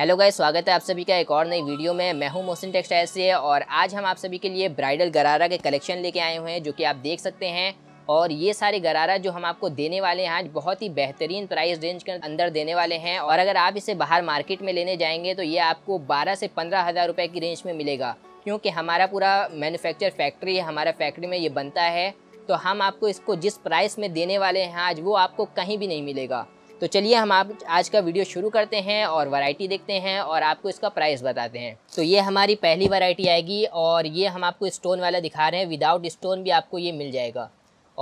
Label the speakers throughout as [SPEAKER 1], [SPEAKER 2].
[SPEAKER 1] hello guys स्वागत है आप सभी का एक और नई वीडियो में मैं हूं मोहसिन टेक्सटाइल से और आज हम आप सभी के लिए ब्राइडल गरारा के कलेक्शन लेके आए हुए हैं जो कि आप देख सकते हैं और ये सारे गरारा जो हम आपको देने वाले हैं आज बहुत ही बेहतरीन प्राइस रेंज के अंदर देने वाले हैं और अगर आप इसे बाहर मार्केट में लेने जाएंगे तो ये आपको बारह से पंद्रह हज़ार रुपये की रेंज में मिलेगा क्योंकि हमारा पूरा मैनुफैक्चर फैक्ट्री है हमारा फैक्ट्री में ये बनता है तो हम आपको इसको जिस प्राइस में देने वाले हैं आज वो आपको कहीं भी नहीं मिलेगा तो चलिए हम आप आज का वीडियो शुरू करते हैं और वैरायटी देखते हैं और आपको इसका प्राइस बताते हैं तो ये हमारी पहली वैरायटी आएगी और ये हम आपको स्टोन वाला दिखा रहे हैं विदाउट स्टोन भी आपको ये मिल जाएगा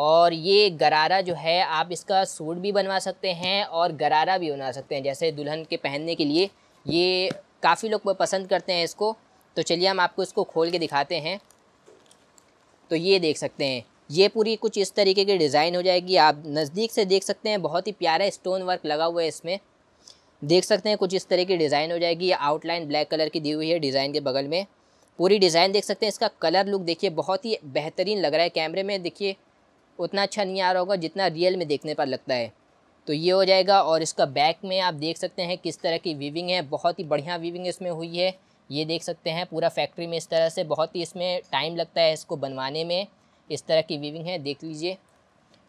[SPEAKER 1] और ये गरारा जो है आप इसका सूट भी बनवा सकते हैं और गरारा भी बना सकते हैं जैसे दुल्हन के पहनने के लिए ये काफ़ी लोग पसंद करते हैं इसको तो चलिए हम आपको इसको खोल के दिखाते हैं तो ये देख सकते हैं ये पूरी कुछ इस तरीके की डिज़ाइन हो जाएगी आप नज़दीक से देख सकते हैं बहुत ही प्यारा स्टोन वर्क लगा हुआ है इसमें देख सकते हैं कुछ इस तरह की डिज़ाइन हो जाएगी आउटलाइन ब्लैक कलर की दी हुई है डिज़ाइन के बगल में पूरी डिज़ाइन देख सकते हैं इसका कलर लुक देखिए बहुत ही बेहतरीन लग रहा है कैमरे में देखिए उतना अच्छा नहीं आ रहा होगा जितना रियल में देखने पर लगता है तो ये हो जाएगा और इसका बैक में आप देख सकते हैं किस तरह की वीविंग है बहुत ही बढ़िया वीविंग इसमें हुई है ये देख सकते हैं पूरा फैक्ट्री में इस तरह से बहुत ही इसमें टाइम लगता है इसको बनवाने में इस तरह की वीविंग है देख लीजिए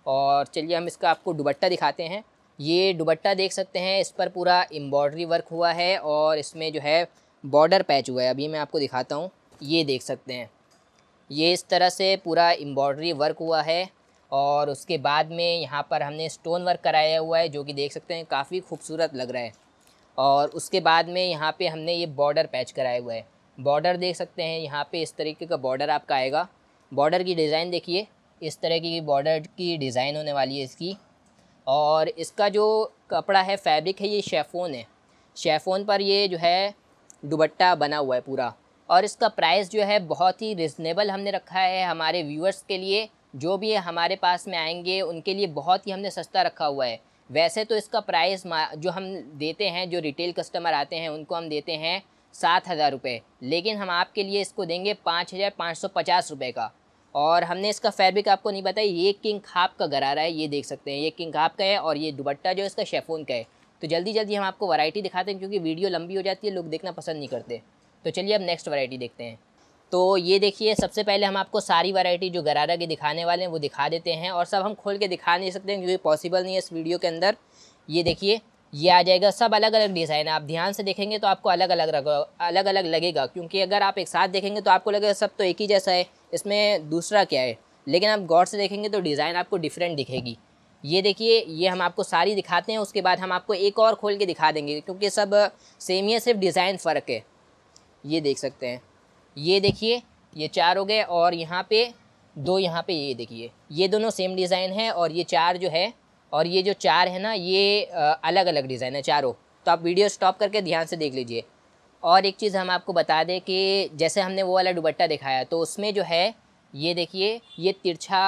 [SPEAKER 1] और चलिए हम इसका आपको दुबट्टा दिखाते हैं ये दुबट्टा देख सकते हैं इस पर पूरा एम्ब्रॉयडरी वर्क हुआ है और इसमें जो है बॉर्डर पैच हुआ है अभी मैं आपको दिखाता हूँ ये देख सकते हैं ये इस तरह से पूरा एम्ब्रॉयडरी वर्क हुआ है और उसके बाद में यहाँ पर हमने स्टोन वर्क कराया हुआ है जो कि देख सकते हैं काफ़ी खूबसूरत लग रहा है और उसके बाद में यहाँ पे हमने ये बॉर्डर पैच कराया हुआ है बॉर्डर देख सकते हैं यहाँ पे इस तरीके का बॉर्डर आपका आएगा बॉर्डर की डिज़ाइन देखिए इस तरह की बॉर्डर की डिज़ाइन होने वाली है इसकी और इसका जो कपड़ा है फैब्रिक है ये शेफ़ोन है शेफ़ोन पर ये जो है दुबट्टा बना हुआ है पूरा और इसका प्राइस जो है बहुत ही रिजनेबल हमने रखा है हमारे व्यूअर्स के लिए जो भी हमारे पास में आएंगे उनके लिए बहुत ही हमने सस्ता रखा हुआ है वैसे तो इसका प्राइस जो हम देते हैं जो रिटेल कस्टमर आते हैं उनको हम देते हैं सात हज़ार रुपये लेकिन हम आपके लिए इसको देंगे पाँच हज़ार पाँच सौ पचास रुपये का और हमने इसका फैब्रिक आपको नहीं बताया ये किंग खाप का गरारा है ये देख सकते हैं ये किंग खाप का है और ये दुबट्टा जो है इसका शेफोन का है तो जल्दी जल्दी हम आपको वैरायटी दिखाते हैं क्योंकि वीडियो लंबी हो जाती है लोग देखना पसंद नहीं करते तो चलिए अब नेक्स्ट वैरायटी देखते हैं तो ये देखिए सबसे पहले हम आपको सारी वैरायटी जो गरारा के दिखाने वाले हैं वो दिखा देते हैं और सब हम खोल के दिखा नहीं सकते क्योंकि पॉसिबल नहीं है इस वीडियो के अंदर ये देखिए ये आ जाएगा सब अलग अलग डिज़ाइन आप ध्यान से देखेंगे तो आपको अलग अलग अलग अलग लगेगा क्योंकि अगर आप एक साथ देखेंगे तो आपको लगेगा सब तो एक ही जैसा है इसमें दूसरा क्या है लेकिन आप गौर से देखेंगे तो डिज़ाइन आपको डिफरेंट दिखेगी ये देखिए ये हम आपको सारी दिखाते हैं उसके बाद हम आपको एक और खोल के दिखा देंगे क्योंकि सब सेम ही है सिर्फ डिज़ाइन फ़र्क है ये देख सकते हैं ये देखिए ये चार हो गए और यहाँ पे दो यहाँ पे ये देखिए ये दोनों सेम डिज़ाइन है और ये चार जो है और ये जो चार है ना ये अलग अलग डिज़ाइन है चारों तो आप वीडियो स्टॉप करके ध्यान से देख लीजिए और एक चीज़ हम आपको बता दें कि जैसे हमने वो वाला दुबट्टा दिखाया तो उसमें जो है ये देखिए ये तिरछा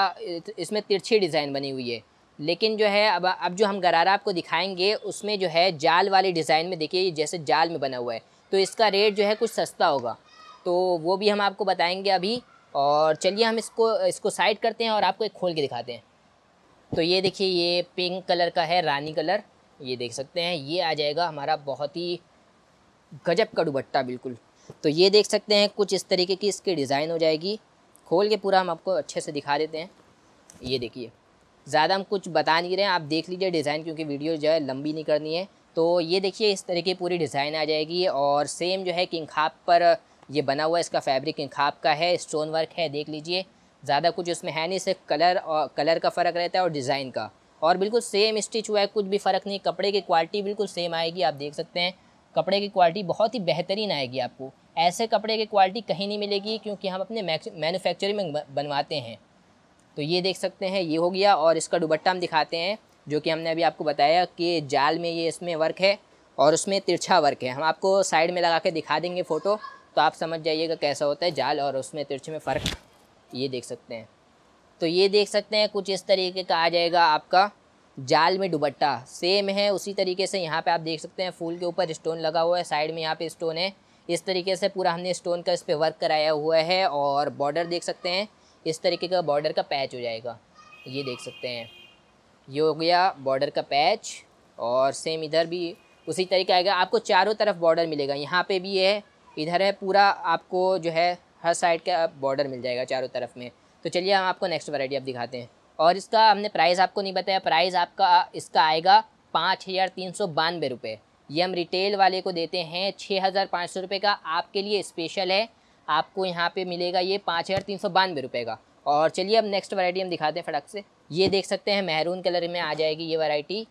[SPEAKER 1] इसमें तिरछी डिज़ाइन बनी हुई है लेकिन जो है अब अब जो हम गरारा आपको दिखाएंगे उसमें जो है जाल वाली डिज़ाइन में देखिए जैसे जाल में बना हुआ है तो इसका रेट जो है कुछ सस्ता होगा तो वो भी हम आपको बताएंगे अभी और चलिए हम इसको इसको साइड करते हैं और आपको एक खोल के दिखाते हैं तो ये देखिए ये पिंक कलर का है रानी कलर ये देख सकते हैं ये आ जाएगा हमारा बहुत ही गजब का दुबट्टा बिल्कुल तो ये देख सकते हैं कुछ इस तरीके की इसकी डिज़ाइन हो जाएगी खोल के पूरा हम आपको अच्छे से दिखा देते हैं ये देखिए ज़्यादा हम कुछ बता नहीं रहे हैं आप देख लीजिए डिज़ाइन क्योंकि वीडियो जो है लंबी नहीं करनी है तो ये देखिए इस तरह की पूरी डिज़ाइन आ जाएगी और सेम जो है किंग खाप पर ये बना हुआ इसका फैब्रिक खाप का है स्टोन वर्क है देख लीजिए ज़्यादा कुछ उसमें है नहीं सिर्फ कलर और कलर का फ़र्क रहता है और डिज़ाइन का और बिल्कुल सेम स्टिच हुआ है कुछ भी फ़र्क नहीं कपड़े की क्वालिटी बिल्कुल सेम आएगी आप देख सकते हैं कपड़े की क्वालिटी बहुत ही बेहतरीन आएगी आपको ऐसे कपड़े की क्वालिटी कहीं नहीं मिलेगी क्योंकि हम अपने मैनुफैक्चरिंग में बनवाते हैं तो ये देख सकते हैं ये हो गया और इसका दुबट्टा हम दिखाते हैं जो कि हमने अभी आपको बताया कि जाल में ये इसमें वर्क है और उसमें तिरछा वर्क है हम आपको साइड में लगा के दिखा देंगे फ़ोटो तो आप समझ जाइएगा कैसा होता है जाल और उसमें तिरछे में फ़र्क ये देख सकते हैं तो ये देख सकते हैं कुछ इस तरीके का आ जाएगा आपका जाल में दुबट्टा सेम है उसी तरीके से यहाँ पे आप देख सकते हैं फूल के ऊपर स्टोन लगा हुआ है साइड में यहाँ पे स्टोन है इस तरीके से पूरा हमने स्टोन का इस पर वर्क कराया हुआ है और बॉर्डर देख सकते हैं इस तरीके का बॉर्डर का पैच हो जाएगा ये देख सकते हैं ये हो गया बॉर्डर का पैच और सेम इधर भी उसी तरीके आएगा आपको चारों तरफ बॉर्डर मिलेगा यहाँ पर भी है इधर है पूरा आपको जो है हर साइड का बॉर्डर मिल जाएगा चारों तरफ में तो चलिए हम आपको नेक्स्ट वरायटी अब दिखाते हैं और इसका हमने प्राइस आपको नहीं बताया प्राइस आपका इसका आएगा पाँच हज़ार तीन सौ बानवे रुपये ये हम रिटेल वाले को देते हैं छः हज़ार पाँच सौ रुपये का आपके लिए स्पेशल है आपको यहाँ पे मिलेगा ये पाँच हज़ार तीन सौ बानवे रुपये का और चलिए अब नेक्स्ट वैरायटी हम दिखाते हैं फटाक से ये देख सकते हैं महरून कलर में आ जाएगी ये वैरायटी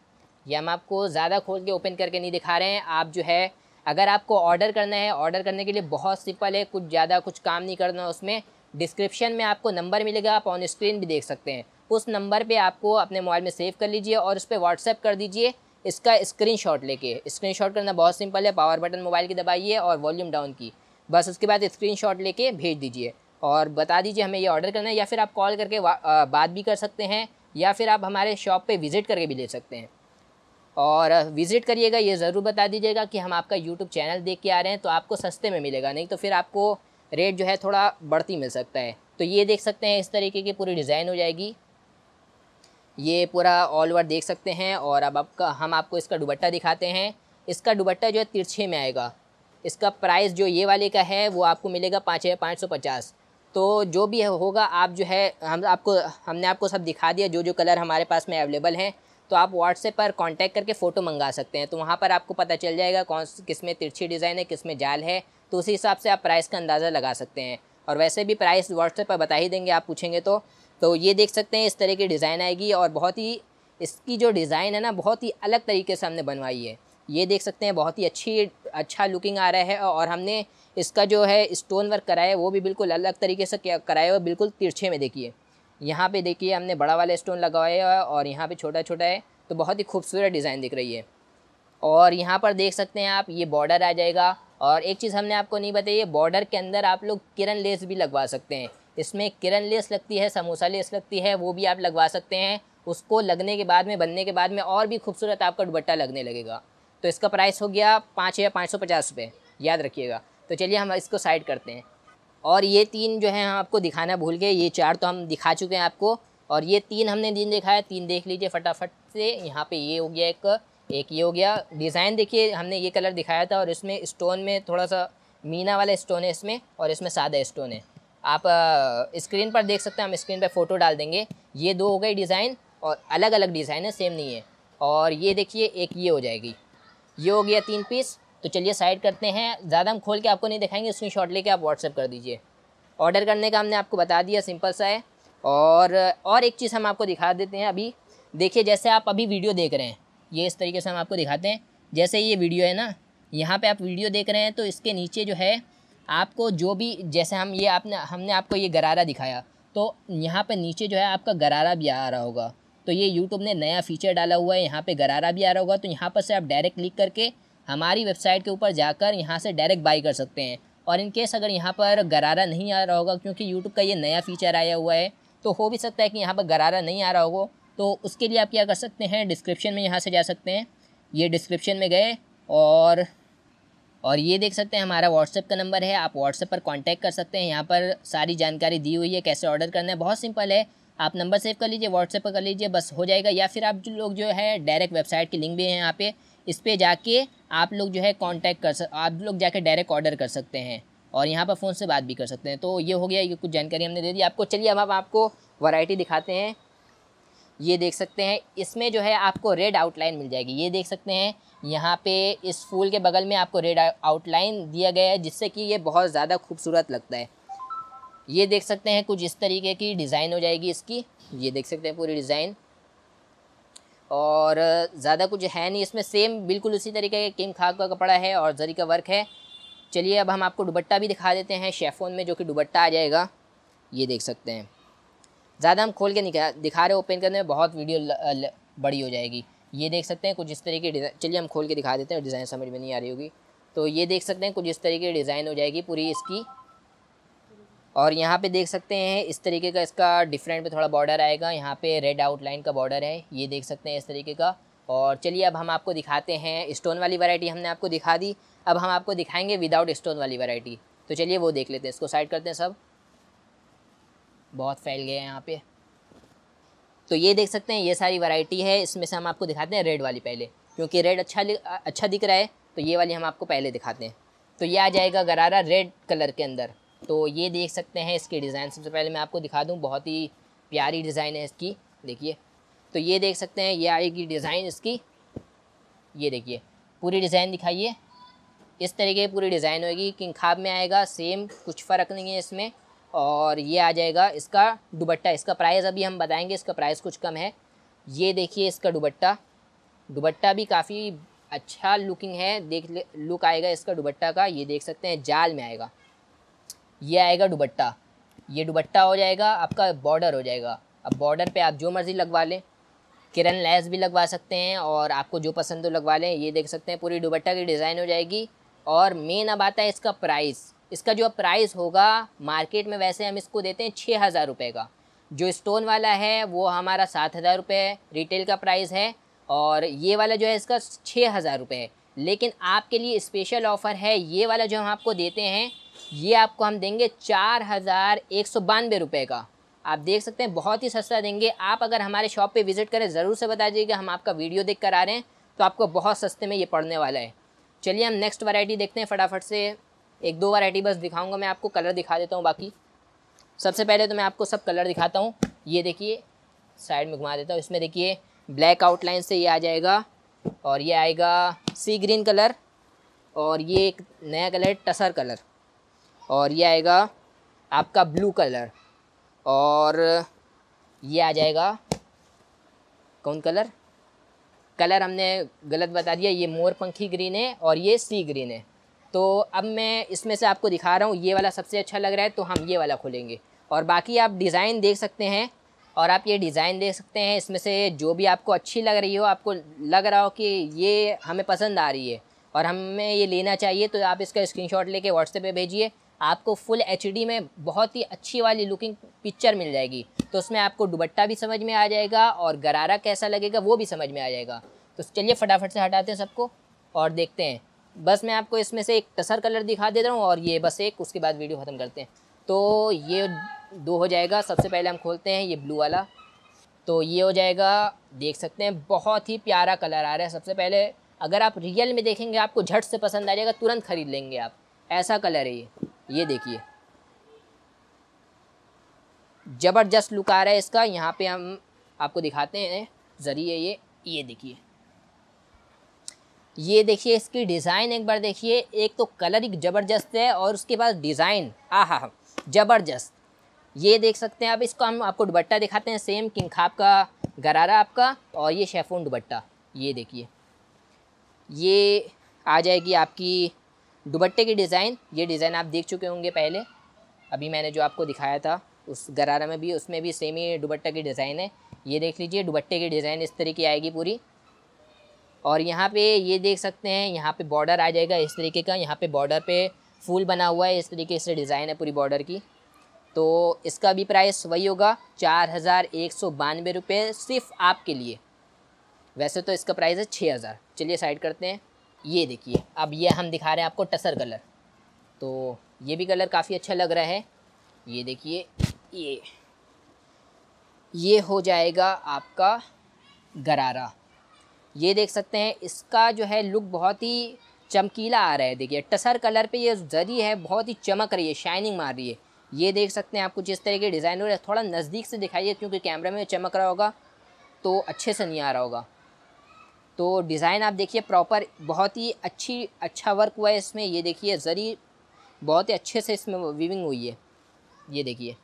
[SPEAKER 1] ये हम आपको ज़्यादा खोल के ओपन करके नहीं दिखा रहे हैं आप जो है अगर आपको ऑर्डर करना है ऑर्डर करने के लिए बहुत सिंपल है कुछ ज़्यादा कुछ काम नहीं करना है उसमें डिस्क्रिप्शन में आपको नंबर मिलेगा आप ऑन स्क्रीन भी देख सकते हैं उस नंबर पे आपको अपने मोबाइल में सेव कर लीजिए और उस पर व्हाट्सएप कर दीजिए इसका शॉट लेके शॉट करना बहुत सिंपल है पावर बटन मोबाइल की दबाइए और वॉल्यूम डाउन की बस उसके बाद स्क्रीनशॉट लेके भेज दीजिए और बता दीजिए हमें ये ऑर्डर करना है या फिर आप कॉल करके बात भी कर सकते हैं या फिर आप हमारे शॉप पर विज़िट करके भी ले सकते हैं और विज़िट करिएगा ये ज़रूर बता दीजिएगा कि हम आपका यूट्यूब चैनल देख के आ रहे हैं तो आपको सस्ते में मिलेगा नहीं तो फिर आपको रेट जो है थोड़ा बढ़ती मिल सकता है तो ये देख सकते हैं इस तरीके की पूरी डिज़ाइन हो जाएगी ये पूरा ऑल ओवर देख सकते हैं और अब आपका हम आपको इसका दुबट्टा दिखाते हैं इसका दुबट्टा जो है तिरछे में आएगा इसका प्राइस जो ये वाले का है वो आपको मिलेगा पाँच हज़ार पाँच सौ पचास तो जो भी होगा आप जो है हम आपको हमने आपको सब दिखा दिया जो जो कलर हमारे पास में अवेलेबल हैं तो आप व्हाट्सएप पर कांटेक्ट करके फ़ोटो मंगा सकते हैं तो वहाँ पर आपको पता चल जाएगा कौन किस में तिरछी डिज़ाइन है किस में जाल है तो उसी हिसाब से आप प्राइस का अंदाज़ा लगा सकते हैं और वैसे भी प्राइस व्हाट्सएप पर बता ही देंगे आप पूछेंगे तो तो ये देख सकते हैं इस तरह की डिज़ाइन आएगी और बहुत ही इसकी जो डिज़ाइन है ना बहुत ही अलग तरीके से हमने बनवाई है ये देख सकते हैं बहुत ही अच्छी अच्छा लुकिंग आ रहा है और हमने इसका जो है स्टोन वर्क कराया है वो भी बिल्कुल अलग तरीके से कराया है बिल्कुल तिरछे में देखिए यहाँ पे देखिए हमने बड़ा वाला स्टोन लगाया है और यहाँ पे छोटा छोटा है तो बहुत ही खूबसूरत डिज़ाइन दिख रही है और यहाँ पर देख सकते हैं आप ये बॉर्डर आ जाएगा और एक चीज़ हमने आपको नहीं बताई है बॉर्डर के अंदर आप लोग किरण लेस भी लगवा सकते हैं इसमें किरण लेस लगती है समोसा लेस लगती है वो भी आप लगवा सकते हैं उसको लगने के बाद में बनने के बाद में और भी खूबसूरत आपका दुबट्टा लगने लगेगा तो इसका प्राइस हो गया पाँच या पाँच सौ पचास रुपये याद रखिएगा तो चलिए हम इसको साइड करते हैं और ये तीन जो है हम आपको दिखाना भूल गए ये चार तो हम दिखा चुके हैं आपको और ये तीन हमने दिन दिखाया तीन देख लीजिए फटाफट से यहाँ पे ये हो गया एक एक ये हो गया डिज़ाइन देखिए हमने ये कलर दिखाया था और इसमें स्टोन में थोड़ा सा मीना वाला स्टोन है इसमें और इसमें सादा स्टोन है आप स्क्रीन पर देख सकते हैं हम स्क्रीन पर फ़ोटो डाल देंगे ये दो हो गए डिज़ाइन और अलग अलग डिज़ाइन है सेम नहीं है और ये देखिए एक ये हो जाएगी ये हो गया तीन पीस तो चलिए साइड करते हैं ज़्यादा हम खोल के आपको नहीं दिखाएंगे स्क्रीन शॉट लेके आप व्हाट्सअप कर दीजिए ऑर्डर करने का हमने आपको बता दिया सिंपल सा है और और एक चीज़ हम आपको दिखा देते हैं अभी देखिए जैसे आप अभी वीडियो देख रहे हैं ये इस तरीके से हम आपको दिखाते हैं जैसे ये वीडियो है ना यहाँ पर आप वीडियो देख रहे हैं तो इसके नीचे जो है आपको जो भी जैसे हम ये आपने हमने आपको ये गरारा दिखाया तो यहाँ पर नीचे जो है आपका गरारा भी आ रहा होगा तो ये यूट्यूब ने नया फीचर डाला हुआ है यहाँ पे गरारा भी आ रहा होगा तो यहाँ पर से आप डायरेक्ट क्लिक करके हमारी वेबसाइट के ऊपर जाकर यहाँ से डायरेक्ट बाई कर सकते हैं और इन केस अगर यहाँ पर गरारा नहीं आ रहा होगा क्योंकि यूट्यूब का ये नया फीचर आया हुआ है तो हो भी सकता है कि यहाँ पर गरारा नहीं आ रहा होगा तो उसके लिए आप क्या कर सकते हैं डिस्क्रिप्शन में यहाँ से जा सकते हैं ये डिस्क्रिप्शन में गए और और ये देख सकते हैं हमारा व्हाट्सएप का नंबर है आप व्हाट्सएप पर कांटेक्ट कर सकते हैं यहाँ पर सारी जानकारी दी हुई है कैसे ऑर्डर करना है बहुत सिंपल है आप नंबर सेव कर लीजिए व्हाट्सएप पर कर लीजिए बस हो जाएगा या फिर आप जो लोग जो है डायरेक्ट वेबसाइट की लिंक भी है यहाँ पर इस पर जाके आप लोग जो है कॉन्टैक्ट कर सक आप लोग जाके डायरेक्ट ऑर्डर कर सकते हैं और यहाँ पर फ़ोन से बात भी कर सकते हैं तो ये हो गया ये कुछ जानकारी हमने दे दी आपको चलिए अब आप आपको वैरायटी दिखाते हैं ये देख सकते हैं इसमें जो है आपको रेड आउटलाइन मिल जाएगी ये देख सकते हैं यहाँ पे इस फूल के बगल में आपको रेड आउटलाइन दिया गया है जिससे कि ये बहुत ज़्यादा खूबसूरत लगता है ये देख सकते हैं कुछ इस तरीके की डिज़ाइन हो जाएगी इसकी ये देख सकते हैं पूरी डिज़ाइन और ज़्यादा कुछ है नहीं इसमें सेम बिल्कुल उसी तरीके का किम खाक का कपड़ा है और जरी का वर्क है चलिए अब हम आपको दुबट्टा भी दिखा देते हैं शेफोन में जो कि दुबट्टा आ जाएगा ये देख सकते हैं ज़्यादा हम खोल के नहीं दिखा रहे ओपन करने में बहुत वीडियो ल, ल, बड़ी हो जाएगी ये देख सकते हैं कुछ इस तरीके डिज़ाइन चलिए हम खोल के दिखा देते हैं डिज़ाइन समझ में नहीं आ रही होगी तो ये देख सकते हैं कुछ इस तरीके की डिज़ाइन हो जाएगी पूरी इसकी और यहाँ पे देख सकते हैं इस तरीके का इसका डिफरेंट पे थोड़ा बॉर्डर आएगा यहाँ पे रेड आउटलाइन का बॉर्डर है ये देख सकते हैं इस तरीके का और चलिए अब हम आपको दिखाते हैं स्टोन वाली वैरायटी हमने आपको दिखा दी अब हम आपको दिखाएंगे विदाउट स्टोन वाली वैरायटी तो चलिए वो देख लेते हैं इसको साइड करते हैं सब बहुत फैल गए हैं यहाँ पर तो ये देख सकते हैं ये सारी वरायटी है इसमें से हम आपको दिखाते हैं रेड वाली पहले क्योंकि रेड अच्छा अच्छा दिख रहा है तो ये वाली हम आपको पहले दिखाते हैं तो ये आ जाएगा गरारा रेड कलर के अंदर तो ये देख सकते हैं इसके डिज़ाइन सबसे पहले मैं आपको दिखा दूँ बहुत ही प्यारी डिज़ाइन है इसकी देखिए तो ये देख सकते हैं ये आएगी डिज़ाइन इसकी ये देखिए पूरी डिज़ाइन दिखाइए इस तरीके की पूरी डिज़ाइन होगी किंग खाब में आएगा सेम कुछ फ़र्क नहीं है इसमें और ये आ जाएगा इसका दुबट्टा इसका प्राइस अभी हम बताएंगे इसका प्राइस कुछ कम है ये देखिए इसका दुबट्टा दुबट्टा भी काफ़ी अच्छा लुकिंग है देख लुक आएगा इसका दुबट्टा का ये देख सकते हैं जाल में आएगा ये आएगा दुबट्टा ये दुबट्टा हो जाएगा आपका बॉर्डर हो जाएगा अब बॉर्डर पे आप जो मर्ज़ी लगवा लें किरण लैस भी लगवा सकते हैं और आपको जो पसंद हो लगवा लें ये देख सकते हैं पूरी दुबट्टा की डिज़ाइन हो जाएगी और मेन अब आता है इसका प्राइस इसका जो प्राइस होगा मार्केट में वैसे हम इसको देते हैं छः हज़ार रुपये का जो स्टोन वाला है वो हमारा सात हज़ार रुपये रिटेल का प्राइस है और ये वाला जो है इसका छः हज़ार रुपये है लेकिन आपके लिए स्पेशल ऑफ़र है ये वाला जो हम आपको देते हैं ये आपको हम देंगे चार हज़ार एक सौ बानवे रुपये का आप देख सकते हैं बहुत ही सस्ता देंगे आप अगर हमारे शॉप पे विज़िट करें ज़रूर से बता दीजिएगा हम आपका वीडियो देख कर आ रहे हैं तो आपको बहुत सस्ते में ये पड़ने वाला है चलिए हम नेक्स्ट वैरायटी देखते हैं फटाफट से एक दो वैरायटी बस दिखाऊंगा मैं आपको कलर दिखा देता हूँ बाकी सबसे पहले तो मैं आपको सब कलर दिखाता हूँ ये देखिए साइड में घुमा देता हूँ इसमें देखिए ब्लैक आउटलाइन से ये आ जाएगा और ये आएगा सी ग्रीन कलर और ये एक नया कलर टसर कलर और ये आएगा आपका ब्लू कलर और ये आ जाएगा कौन कलर कलर हमने गलत बता दिया ये मोर पंखी ग्रीन है और ये सी ग्रीन है तो अब मैं इसमें से आपको दिखा रहा हूँ ये वाला सबसे अच्छा लग रहा है तो हम ये वाला खोलेंगे और बाकी आप डिज़ाइन देख सकते हैं और आप ये डिज़ाइन देख सकते हैं इसमें से जो भी आपको अच्छी लग रही हो आपको लग रहा हो कि ये हमें पसंद आ रही है और हमें ये लेना चाहिए तो आप इसका स्क्रीनशॉट लेके व्हाट्सएप पे भेजिए आपको फुल एच में बहुत ही अच्छी वाली लुकिंग पिक्चर मिल जाएगी तो उसमें आपको दुबट्टा भी समझ में आ जाएगा और गरारा कैसा लगेगा वो भी समझ में आ जाएगा तो चलिए फटाफट से हटाते हैं सबको और देखते हैं बस मैं आपको इसमें से एक टसर कलर दिखा दे रहा हूँ और ये बस एक उसके बाद वीडियो ख़त्म करते हैं तो ये दो हो जाएगा सबसे पहले हम खोलते हैं ये ब्लू वाला तो ये हो जाएगा देख सकते हैं बहुत ही प्यारा कलर आ रहा है सबसे पहले अगर आप रियल में देखेंगे आपको झट से पसंद आ जाएगा तुरंत खरीद लेंगे आप ऐसा कलर है ये ये देखिए ज़बरदस्त लुक आ रहा है इसका यहाँ पे हम आपको दिखाते हैं ज़रिए ये ये देखिए ये देखिए इसकी डिज़ाइन एक बार देखिए एक तो कलर ही ज़बरदस्त है और उसके बाद डिज़ाइन हा ज़बरदस्त ये देख सकते हैं अब इसको हम आपको दुबट्टा दिखाते हैं सेम किंग खाप का गरारा आपका और ये शेफोन दुबट्टा ये देखिए ये आ जाएगी आपकी दुबट्टे की डिज़ाइन ये डिज़ाइन आप देख चुके होंगे पहले अभी मैंने जो आपको दिखाया था उस गरारा में भी उसमें भी सेम ही दुबट्टे की डिज़ाइन है ये देख लीजिए दुबट्टे की डिज़ाइन इस तरीके की आएगी पूरी और यहाँ पे ये देख सकते हैं यहाँ पे बॉर्डर आ जाएगा इस तरीके का यहाँ पे बॉर्डर पे फूल बना हुआ है इस तरीके से डिज़ाइन है पूरी बॉर्डर की तो इसका भी प्राइस वही होगा चार हज़ार एक सौ बानवे रुपये सिर्फ आपके लिए वैसे तो इसका प्राइस है छः हज़ार चलिए साइड करते हैं ये देखिए अब ये हम दिखा रहे हैं आपको टसर कलर तो ये भी कलर काफ़ी अच्छा लग रहा है ये देखिए ये ये हो जाएगा आपका गरारा ये देख सकते हैं इसका जो है लुक बहुत ही चमकीला आ रहा है देखिए टसर कलर पे ये जरी है बहुत ही चमक रही है शाइनिंग मार रही है ये देख सकते हैं आप कुछ इस तरह के डिज़ाइन हो रहे थोड़ा नज़दीक से दिखाइए क्योंकि कैमरे में चमक रहा होगा तो अच्छे से नहीं आ रहा होगा तो डिज़ाइन आप देखिए प्रॉपर बहुत ही अच्छी अच्छा वर्क हुआ है इसमें ये देखिए ज़री बहुत ही अच्छे से इसमें विविंग हुई है ये देखिए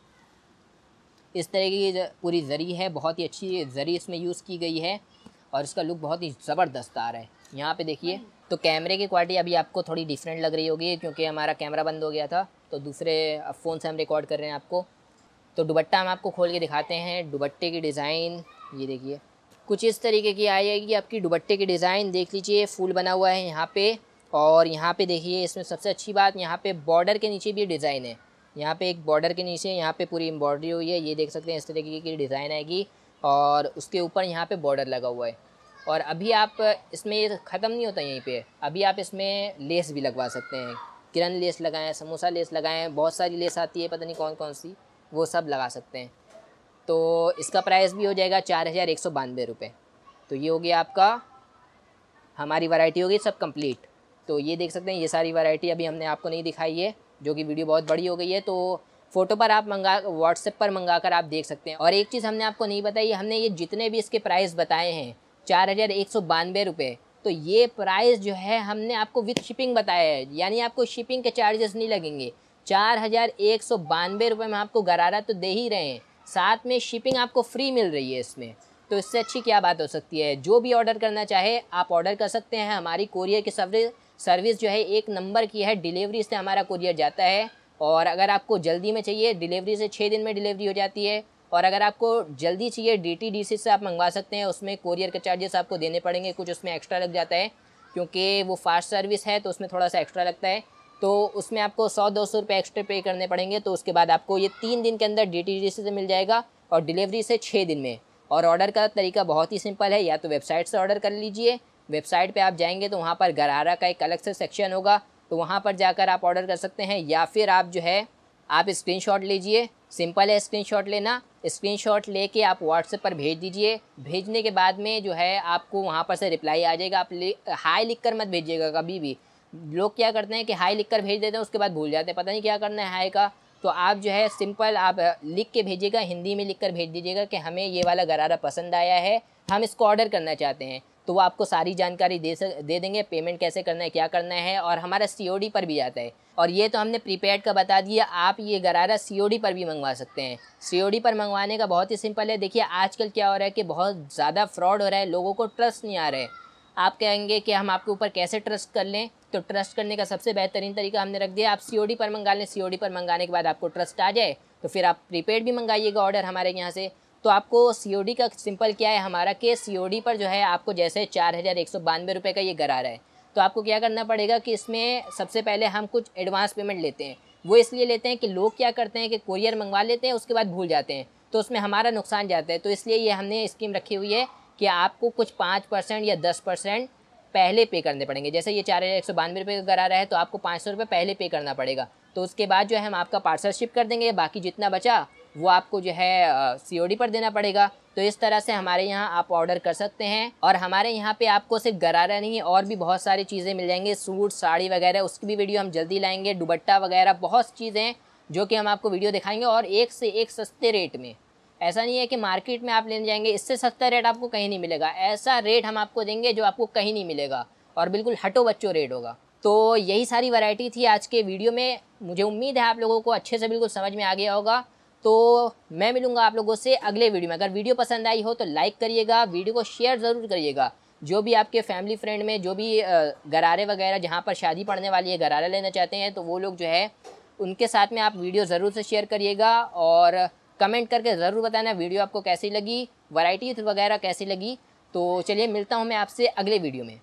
[SPEAKER 1] इस तरह की पूरी ज़री है बहुत ही अच्छी ज़री इसमें यूज़ की गई है और इसका लुक बहुत ही ज़बरदस्त आ रहा है यहाँ पे देखिए तो कैमरे की क्वालिटी अभी आपको थोड़ी डिफरेंट लग रही होगी क्योंकि हमारा कैमरा बंद हो गया था तो दूसरे फ़ोन से हम रिकॉर्ड कर रहे हैं आपको तो दुबट्टा हम आपको खोल के दिखाते हैं दुबट्टे की डिज़ाइन ये देखिए कुछ इस तरीके की आएगी आपकी दुबट्टे की डिज़ाइन देख लीजिए फूल बना हुआ है यहाँ पे और यहाँ पे देखिए इसमें सबसे अच्छी बात यहाँ पे बॉर्डर के नीचे भी डिज़ाइन है यहाँ पे एक बॉर्डर के नीचे यहाँ पे पूरी एम्ब्रॉयडरी हुई है ये देख सकते हैं इस तरीके की डिज़ाइन आएगी और उसके ऊपर यहाँ पर बॉर्डर लगा हुआ है और अभी आप इसमें ये ख़त्म नहीं होता यहीं पर अभी आप इसमें लेस भी लगवा सकते हैं किरण लेस लगाएँ समोसा लेस लगाएँ बहुत सारी लेस आती है पता नहीं कौन कौन सी वो सब लगा सकते हैं तो इसका प्राइस भी हो जाएगा चार हज़ार एक सौ बानवे रुपये तो ये हो गया आपका हमारी वैरायटी होगी सब कंप्लीट तो ये देख सकते हैं ये सारी वैरायटी अभी हमने आपको नहीं दिखाई है जो कि वीडियो बहुत बड़ी हो गई है तो फ़ोटो पर आप मंगा व्हाट्सएप पर मंगा कर आप देख सकते हैं और एक चीज़ हमने आपको नहीं बताई हमने ये जितने भी इसके प्राइस बताए हैं चार हज़ार एक सौ बानवे रुपये तो ये प्राइस जो है हमने आपको विथ शिपिंग बताया है यानी आपको शिपिंग के चार्जेस नहीं लगेंगे चार हज़ार एक सौ बानवे रुपये में आपको गरारा तो दे ही रहे हैं साथ में शिपिंग आपको फ्री मिल रही है इसमें तो इससे अच्छी क्या बात हो सकती है जो भी ऑर्डर करना चाहे आप ऑर्डर कर सकते हैं हमारी कोरियर की सर्विस सर्विस जो है एक नंबर की है डिलीवरी से हमारा कोरियर जाता है और अगर आपको जल्दी में चाहिए डिलीवरी से छः दिन में डिलीवरी हो जाती है और अगर आपको जल्दी चाहिए सी से आप मंगवा सकते हैं उसमें कोरियर के चार्जेस आपको देने पड़ेंगे कुछ उसमें एक्स्ट्रा लग जाता है क्योंकि वो फास्ट सर्विस है तो उसमें थोड़ा सा एक्स्ट्रा लगता है तो उसमें आपको सौ दो सौ रुपये एक्स्ट्रा पे करने पड़ेंगे तो उसके बाद आपको ये तीन दिन के अंदर डी से मिल जाएगा और डिलीवरी से छः दिन में और ऑर्डर का तरीका बहुत ही सिंपल है या तो वेबसाइट से ऑर्डर कर लीजिए वेबसाइट पे आप जाएंगे तो वहाँ पर गरारा का एक अलग से सेक्शन होगा तो वहाँ पर जाकर आप ऑर्डर कर सकते हैं या फिर आप जो है आप स्क्रीनशॉट लीजिए सिंपल है स्क्रीनशॉट लेना स्क्रीनशॉट लेके आप व्हाट्सएप पर भेज दीजिए भेजने के बाद में जो है आपको वहाँ पर से रिप्लाई आ जाएगा आप हाई लिख कर मत भेजिएगा कभी भी लोग क्या करते हैं कि हाई लिख कर भेज देते हैं उसके बाद भूल जाते हैं पता नहीं क्या करना है हाई का तो आप जो है सिंपल आप लिख के भेजिएगा हिंदी में लिख कर भेज दीजिएगा कि हमें ये वाला गरारा पसंद आया है हम इसको ऑर्डर करना चाहते हैं तो वो आपको सारी जानकारी दे सक दे देंगे पेमेंट कैसे करना है क्या करना है और हमारा सी पर भी जाता है और ये तो हमने प्रीपेड का बता दिया आप ये गरारा सी पर भी मंगवा सकते हैं सी पर मंगवाने का बहुत ही सिंपल है देखिए आजकल क्या हो रहा है कि बहुत ज़्यादा फ्रॉड हो रहा है लोगों को ट्रस्ट नहीं आ रहा है आप कहेंगे कि हम आपके ऊपर कैसे ट्रस्ट कर लें तो ट्रस्ट करने का सबसे बेहतरीन तरीका हमने रख दिया आप सी पर मंगा लें सी पर मंगाने के बाद आपको ट्रस्ट आ जाए तो फिर आप प्रीपेड भी मंगाइएगा ऑर्डर हमारे यहाँ से तो आपको सी का सिंपल क्या है हमारा के सी पर जो है आपको जैसे चार हज़ार एक सौ बानवे रुपये का ये रहा है तो आपको क्या करना पड़ेगा कि इसमें सबसे पहले हम कुछ एडवांस पेमेंट लेते हैं वो इसलिए लेते हैं कि लोग क्या करते हैं कि कुरियर मंगवा लेते हैं उसके बाद भूल जाते हैं तो उसमें हमारा नुकसान जाता है तो इसलिए ये हमने स्कीम रखी हुई है कि आपको कुछ पाँच परसेंट या दस परसेंट पहले पे करने पड़ेंगे जैसे ये चार हज़ार एक सौ बानवे रुपये का करा रहा है तो आपको पाँच सौ रुपये पहले पे करना पड़ेगा तो उसके बाद जो है हम आपका पार्सल शिप कर देंगे बाकी जितना बचा वो आपको जो है सी पर देना पड़ेगा तो इस तरह से हमारे यहाँ आप ऑर्डर कर सकते हैं और हमारे यहाँ पे आपको सिर्फ गरारा नहीं है और भी बहुत सारी चीज़ें मिल जाएंगे सूट साड़ी वगैरह उसकी भी वीडियो हम जल्दी लाएंगे दुबट्टा वगैरह बहुत सी चीज़ें जो कि हम आपको वीडियो दिखाएंगे और एक से एक सस्ते रेट में ऐसा नहीं है कि मार्केट में आप लेने जाएंगे इससे सस्ता रेट आपको कहीं नहीं मिलेगा ऐसा रेट हम आपको देंगे जो आपको कहीं नहीं मिलेगा और बिल्कुल हटो बच्चों रेट होगा तो यही सारी वैरायटी थी आज के वीडियो में मुझे उम्मीद है आप लोगों को अच्छे से बिल्कुल समझ में आ गया होगा तो मैं मिलूँगा आप लोगों से अगले वीडियो में अगर वीडियो पसंद आई हो तो लाइक करिएगा वीडियो को शेयर ज़रूर करिएगा जो भी आपके फैमिली फ्रेंड में जो भी गरारे वगैरह जहाँ पर शादी पड़ने वाली है गरारा लेना चाहते हैं तो वो लोग जो है उनके साथ में आप वीडियो ज़रूर से शेयर करिएगा और कमेंट करके ज़रूर बताना वीडियो आपको कैसी लगी वैरायटीज वगैरह कैसी लगी तो चलिए मिलता हूँ मैं आपसे अगले वीडियो में